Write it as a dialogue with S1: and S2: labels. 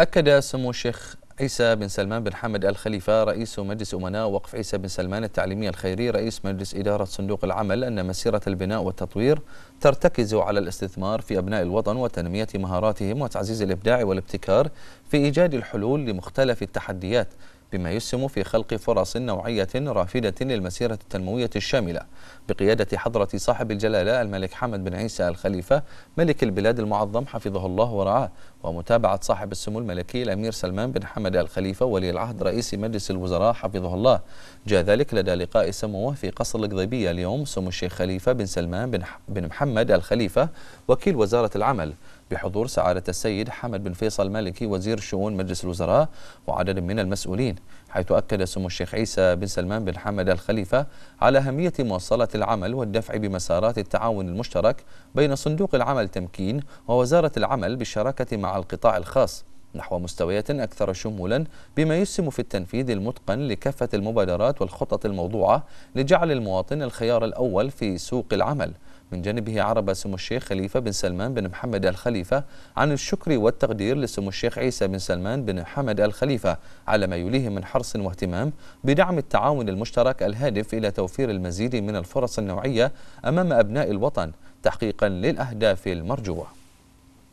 S1: أكد سمو الشيخ عيسى بن سلمان بن حمد الخليفة رئيس مجلس أمناء وقف عيسى بن سلمان التعليمي الخيري رئيس مجلس إدارة صندوق العمل أن مسيرة البناء والتطوير ترتكز على الاستثمار في أبناء الوطن وتنمية مهاراتهم وتعزيز الإبداع والابتكار في إيجاد الحلول لمختلف التحديات بما يسهم في خلق فرص نوعية رافدة للمسيرة التنموية الشاملة بقيادة حضرة صاحب الجلالة الملك حمد بن عيسى الخليفة ملك البلاد المعظم حفظه الله ورعاه ومتابعة صاحب السمو الملكي الأمير سلمان بن حمد الخليفة ولي العهد رئيس مجلس الوزراء حفظه الله جاء ذلك لدى لقاء سموه في قصر القضيبية اليوم سمو الشيخ خليفة بن سلمان بن, بن محمد الخليفة وكيل وزارة العمل بحضور سعادة السيد حمد بن فيصل المالكي وزير شؤون مجلس الوزراء وعدد من المسؤولين حيث أكد سمو الشيخ عيسى بن سلمان بن حمد الخليفة على أهمية مواصلة العمل والدفع بمسارات التعاون المشترك بين صندوق العمل تمكين ووزارة العمل بالشراكة مع القطاع الخاص نحو مستويات أكثر شمولا بما يسهم في التنفيذ المتقن لكافة المبادرات والخطط الموضوعة لجعل المواطن الخيار الأول في سوق العمل من جانبه عرب سمو الشيخ خليفة بن سلمان بن محمد الخليفة عن الشكر والتقدير لسمو الشيخ عيسى بن سلمان بن حمد الخليفة على ما يوليه من حرص واهتمام بدعم التعاون المشترك الهادف إلى توفير المزيد من الفرص النوعية أمام أبناء الوطن تحقيقا للأهداف المرجوة